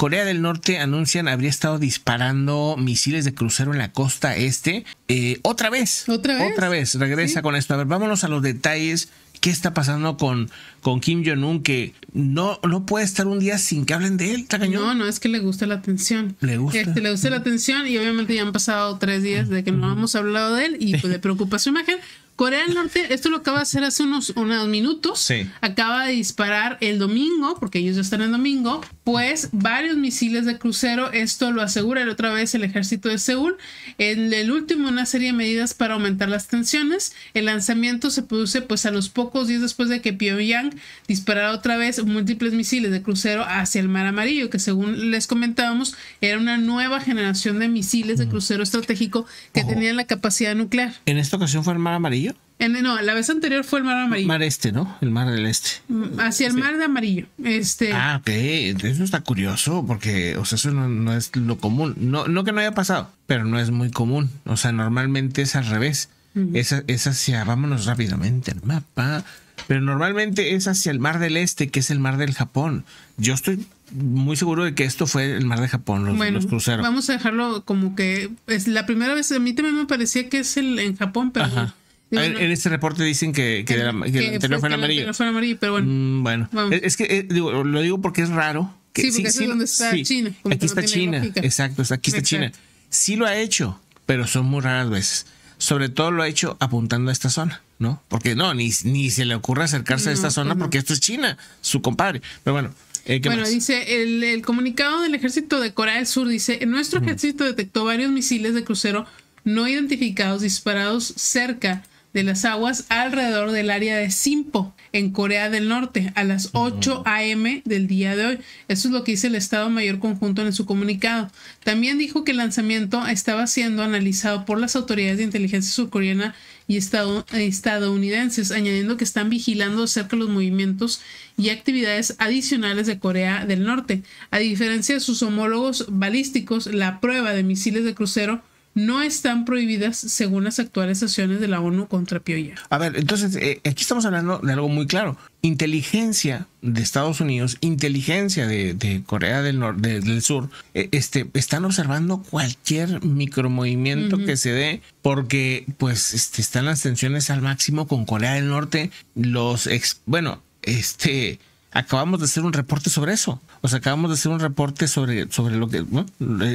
Corea del Norte anuncian habría estado disparando misiles de crucero en la costa este. Eh, otra vez. Otra vez. Otra vez. Regresa con esto. A ver, vámonos a los detalles. ¿Qué está pasando con, con Kim Jong-un? Que no, no puede estar un día sin que hablen de él, No, no, es que le gusta la atención. Le gusta. le gusta la atención y obviamente ya han pasado tres días de que no hemos hablado de él y pues le preocupa su imagen. Corea del Norte, esto lo acaba de hacer hace unos, unos minutos. Sí. Acaba de disparar el domingo, porque ellos ya están el domingo, pues varios misiles de crucero. Esto lo asegura otra vez el ejército de Seúl. En el último, una serie de medidas para aumentar las tensiones. El lanzamiento se produce pues a los pocos días después de que Pyongyang disparara otra vez múltiples misiles de crucero hacia el Mar Amarillo, que según les comentábamos era una nueva generación de misiles de crucero estratégico que tenían la capacidad nuclear. ¿En esta ocasión fue el Mar Amarillo? no, la vez anterior fue el mar amarillo. mar este, ¿no? El mar del este. Mm, hacia el mar de amarillo. Este. Ah, ok. Eso está curioso porque, o sea, eso no, es lo común. No, no que no haya pasado, pero no es muy común. O sea, normalmente es al revés. es, hacia, vámonos rápidamente al mapa. Pero normalmente es hacia el mar del este, que es el mar del Japón. Yo estoy muy seguro de que esto fue el mar de Japón, los, cruceros. Vamos a dejarlo como que es la primera vez. A mí también me parecía que es el en Japón, pero en, este reporte dicen que, que, el fue amarillo. pero bueno. Mm, es, que eh, lo digo porque es raro. Que, sí, porque está China. Aquí está China, exacto, aquí está China. Sí lo ha hecho, pero son muy raras veces. Sobre todo lo ha hecho apuntando a esta zona, ¿no? Porque no, ni, ni se le ocurre acercarse a esta zona pues porque esto es China, su compadre. Pero bueno, eh, bueno, dice el, el, comunicado del ejército de Corea del Sur dice, nuestro ejército detectó varios misiles de crucero no identificados disparados cerca de las aguas alrededor del área de Simpo, en Corea del Norte, a las 8 a.m. del día de hoy. Eso es lo que dice el Estado Mayor Conjunto en su comunicado. También dijo que el lanzamiento estaba siendo analizado por las autoridades de inteligencia surcoreana y estadounidenses, añadiendo que están vigilando cerca los movimientos y actividades adicionales de Corea del Norte. A diferencia de sus homólogos balísticos, la prueba de misiles de crucero no están prohibidas según las actuales acciones de la ONU contra Pioya. A ver, entonces, eh, aquí estamos hablando de algo muy claro. Inteligencia de Estados Unidos, inteligencia de, Corea del, Norte, del Sur, eh, este, están observando cualquier micromovimiento que se dé porque pues este, están las tensiones al máximo con Corea del Norte. Los, ex, bueno, este acabamos de hacer un reporte sobre eso. O sea, acabamos de hacer un reporte sobre, sobre lo que,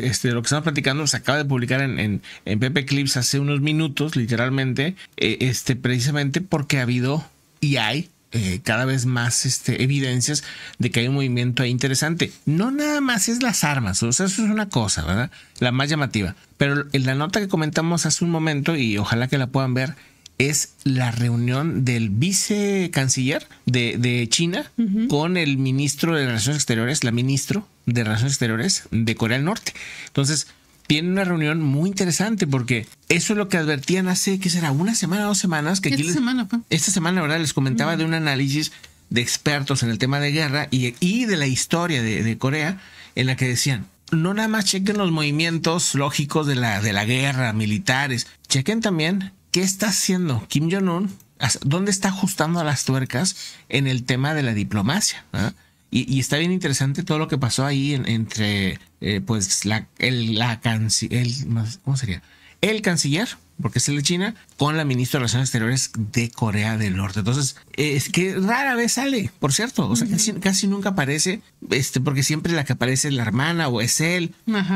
este, lo que estamos platicando. Se acaba de publicar en, en, Pepe Clips hace unos minutos, literalmente, eh, este, precisamente porque ha habido y hay eh, cada vez más este, evidencias de que hay un movimiento ahí interesante. No nada más es las armas, o sea, eso es una cosa, ¿verdad? La más llamativa. Pero en la nota que comentamos hace un momento, y ojalá que la puedan ver, es la reunión del vicecanciller de, China con el ministro de Relaciones Exteriores, la ministro de Relaciones Exteriores de Corea del Norte. Entonces, tiene una reunión muy interesante porque eso es lo que advertían hace, ¿qué será? Una semana, dos semanas. Que esta semana Esta semana, ¿verdad? Les comentaba de un análisis de expertos en el tema de guerra y, de la historia de, Corea en la que decían, no nada más chequen los movimientos lógicos de la, de la guerra, militares, chequen también ¿qué está haciendo Kim Jong-un? ¿Dónde está ajustando a las tuercas en el tema de la diplomacia? Y, está bien interesante todo lo que pasó ahí entre, eh, pues, la, el, la canciller, sería? El canciller, porque es el de China, con la ministra de Relaciones Exteriores de Corea del Norte. Entonces, es que rara vez sale, por cierto. O sea, casi, nunca aparece, este, porque siempre la que aparece es la hermana o es él,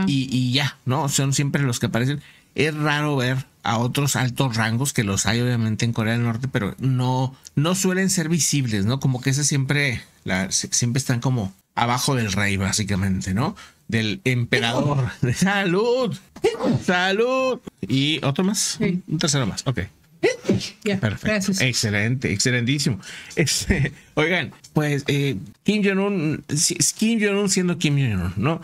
y, ya, ¿no? Son siempre los que aparecen es raro ver a otros altos rangos que los hay obviamente en Corea del Norte, pero no, no suelen ser visibles, ¿no? Como que ese siempre, siempre están como abajo del rey, básicamente, ¿no? Del emperador. salud. Salud. Y otro más. Un tercero más. Ok. Perfecto. Excelente, excelentísimo. Este, oigan, pues eh, Kim Jong-un, Kim Jong-un siendo Kim Jong-un, ¿no?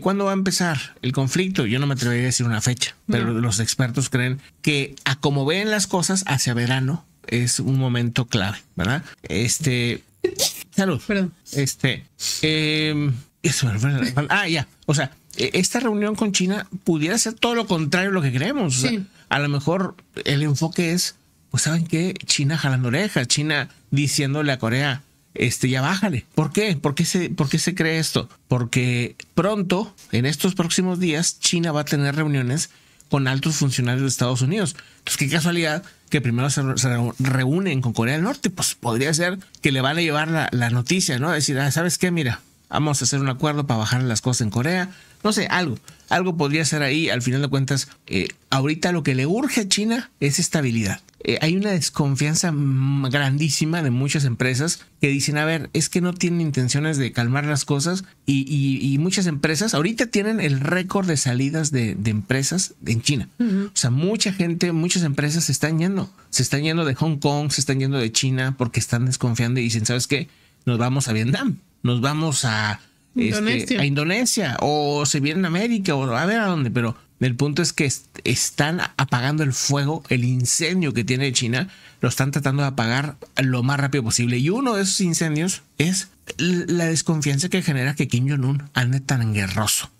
¿Cuándo va a empezar el conflicto? Yo no me atrevería a decir una fecha, pero los expertos creen que a como ven las cosas hacia verano es un momento clave, ¿verdad? Este, salud. Perdón. Este, em, ah, ya. O sea, e, esta reunión con China pudiera ser todo lo contrario a lo que creemos. a lo mejor el enfoque es, pues, ¿saben qué? China jalando orejas, China diciéndole a Corea, este, ya bájale. ¿Por qué? ¿Por qué, se, ¿Por se cree esto? Porque pronto, en estos próximos días, China va a tener reuniones con altos funcionarios de Estados Unidos. Entonces, qué casualidad que primero se, reúnen con Corea del Norte. Pues podría ser que le van a llevar la, la noticia, ¿no? Decir, ah, ¿sabes qué? Mira, vamos a hacer un acuerdo para bajar las cosas en Corea no sé, algo. Algo podría ser ahí. Al final de cuentas, eh, ahorita lo que le urge a China es estabilidad. Eh, hay una desconfianza mm, grandísima de muchas empresas que dicen, a ver, es que no tienen intenciones de calmar las cosas y, muchas empresas ahorita tienen el récord de salidas de, empresas en China. O sea, mucha gente, muchas empresas se están yendo. Se están yendo de Hong Kong, se están yendo de China porque están desconfiando y dicen, ¿sabes qué? Nos vamos a Vietnam, nos vamos a Indonesia. Este, a Indonesia o se vienen a América o a ver a dónde, pero el punto es que están apagando el fuego, el incendio que tiene China, lo están tratando de apagar lo más rápido posible. Y uno de esos incendios es la desconfianza que genera que Kim Jong-un ande tan guerroso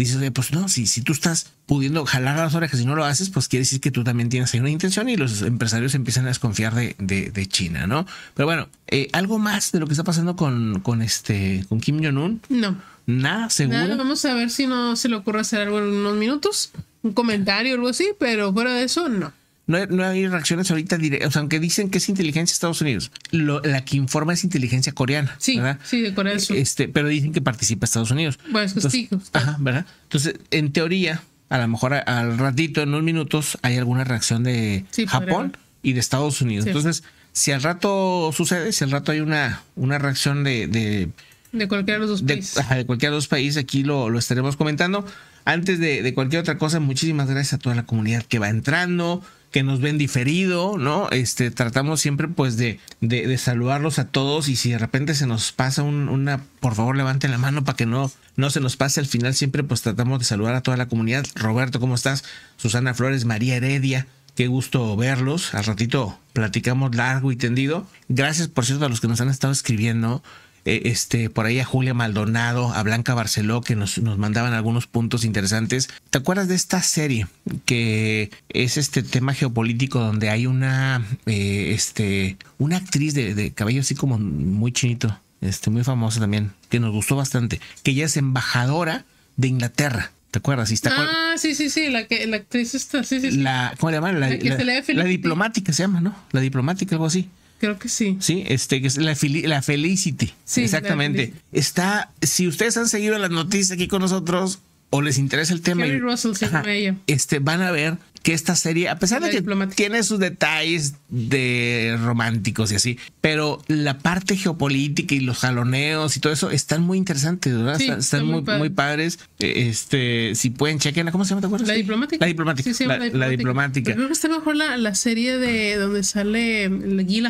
dices, pues no, si, si tú estás pudiendo jalar las orejas si no lo haces, pues quiere decir que tú también tienes ahí una intención y los empresarios empiezan a desconfiar de, de, China, ¿no? Pero bueno, eh, ¿algo más de lo que está pasando con, con, este, con Kim Jong-un? No. Nada, seguro. vamos a ver si no se le ocurre hacer algo en unos minutos, un comentario o algo así, pero fuera de eso, no no hay, no hay reacciones ahorita directas. O sea, aunque dicen que es inteligencia de Estados Unidos, la que informa es inteligencia coreana. Sí, ¿verdad? sí, de Corea del Sur. Este, pero dicen que participa Estados Unidos. Bueno, es Entonces, Ajá, ¿verdad? Entonces, en teoría, a lo mejor al ratito, en unos minutos, hay alguna reacción de Japón y de Estados Unidos. Entonces, si al rato sucede, si al rato hay una, una reacción de, de de cualquiera de los dos países. De, cualquiera de los países, aquí lo, lo, estaremos comentando. Antes de, cualquier otra cosa, muchísimas gracias a toda la comunidad que va entrando, que nos ven diferido, ¿no? Este, tratamos siempre pues de, de, saludarlos a todos y si de repente se nos pasa una, por favor levanten la mano para que no, no se nos pase. Al final siempre pues tratamos de saludar a toda la comunidad. Roberto, ¿cómo estás? Susana Flores, María Heredia. Qué gusto verlos. Al ratito platicamos largo y tendido. Gracias, por cierto, a los que nos han estado escribiendo. Eh, este, por ahí a Julia Maldonado, a Blanca Barceló, que nos, nos, mandaban algunos puntos interesantes. ¿Te acuerdas de esta serie que es este tema geopolítico donde hay una, eh, este, una actriz de, cabello así como muy chinito, este, muy famosa también, que nos gustó bastante, que ella es embajadora de Inglaterra. ¿Te acuerdas? ah, sí, sí, sí, la, que, la actriz está, sí, sí, La, ¿Cómo le llaman? la, diplomática se llama, ¿no? La diplomática, algo así. Creo que sí. Sí, este, que es la, Felicity. Sí, exactamente. Está, si ustedes han seguido las noticias aquí con nosotros, o les interesa el tema, Russell, este, van a ver que esta serie, a pesar de que tiene sus detalles de románticos y así, pero la parte geopolítica y los jaloneos y todo eso están muy interesantes, ¿verdad? están, muy, padres. E, este, si pueden chequen, ¿cómo se llama? ¿Te acuerdas? La diplomática. La diplomática. la, diplomática. Creo que está mejor la, serie de donde sale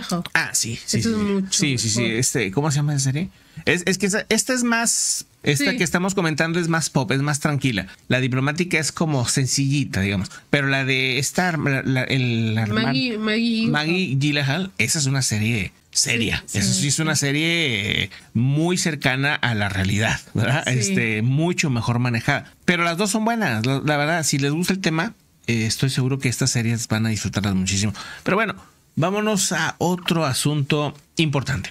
Hawk. Ah, sí, sí. Sí, sí, sí. Este, ¿Cómo se llama esa serie? Es, que esta es más esta que estamos comentando es más pop, es más tranquila. La diplomática es como sencillita, digamos. Pero la de esta, el, Maggie, Maggie, Gyllenhaal, esa es una serie seria. Eso sí es una serie muy cercana a la realidad, ¿verdad? Este, mucho mejor manejada. Pero las dos son buenas, la, verdad. Si les gusta el tema, eh, estoy seguro que estas series van a disfrutarlas muchísimo. Pero bueno, vámonos a otro asunto importante.